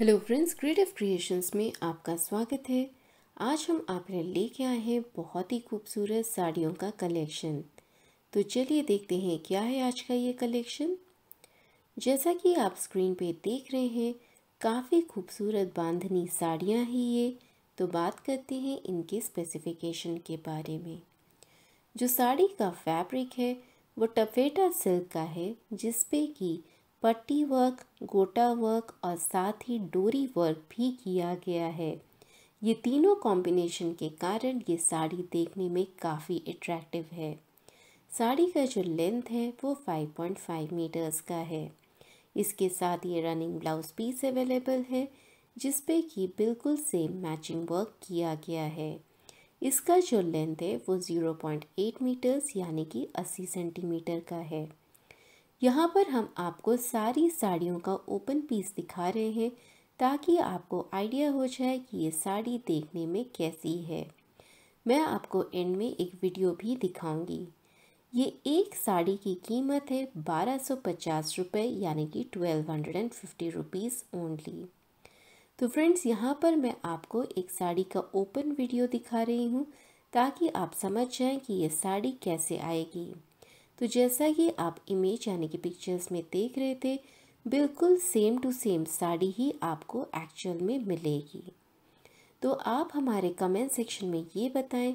hello friends creative creations में आपका स्वागत है आज हम आपने लेके आए हैं बहुत ही खूबसूरत साड़ियों का कलेक्शन तो चलिए देखते हैं क्या है आज का ये कलेक्शन जैसा कि आप स्क्रीन पे देख रहे हैं काफ़ी खूबसूरत बांधनी साड़ियाँ ही ये तो बात करते हैं इनके स्पेसिफिकेशन के बारे में जो साड़ी का फैब्रिक है वो टफेटा सिल्क का है जिसपे कि पट्टी वर्क गोटा वर्क और साथ ही डोरी वर्क भी किया गया है ये तीनों कॉम्बिनेशन के कारण ये साड़ी देखने में काफ़ी अट्रैक्टिव है साड़ी का जो लेंथ है वो 5.5 मीटर्स का है इसके साथ ये रनिंग ब्लाउज पीस अवेलेबल है जिसपे कि बिल्कुल सेम मैचिंग वर्क किया गया है इसका जो लेंथ है वो 0.8 मीटर्स यानी कि 80 सेंटीमीटर का है यहाँ पर हम आपको सारी साड़ियों का ओपन पीस दिखा रहे हैं ताकि आपको आइडिया हो जाए कि ये साड़ी देखने में कैसी है मैं आपको एंड में एक वीडियो भी दिखाऊंगी ये एक साड़ी की कीमत है बारह सौ पचास रुपये यानी कि twelve hundred and fifty rupees only तो फ्रेंड्स यहाँ पर मैं आपको एक साड़ी का ओपन वीडियो दिखा रही हूँ ताकि आप समझ जाएं कि ये साड़ी कैसे आएगी तो जैसा कि आप इमेज यानी कि पिक्चर्स में देख रहे थे बिल्कुल सेम टू सेम साड़ी ही आपको एक्चुअल में मिलेगी तो आप हमारे कमेंट सेक्शन में ये बताएं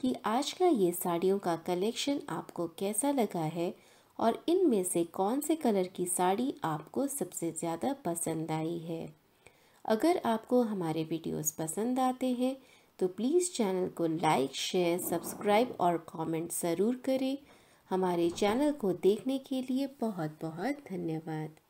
कि आज का ये साड़ियों का कलेक्शन आपको कैसा लगा है और इनमें से कौन से कलर की साड़ी आपको सबसे ज़्यादा पसंद आई है अगर आपको हमारे वीडियोस पसंद आते हैं तो प्लीज़ चैनल को लाइक शेयर सब्सक्राइब और कमेंट ज़रूर करें हमारे चैनल को देखने के लिए बहुत बहुत धन्यवाद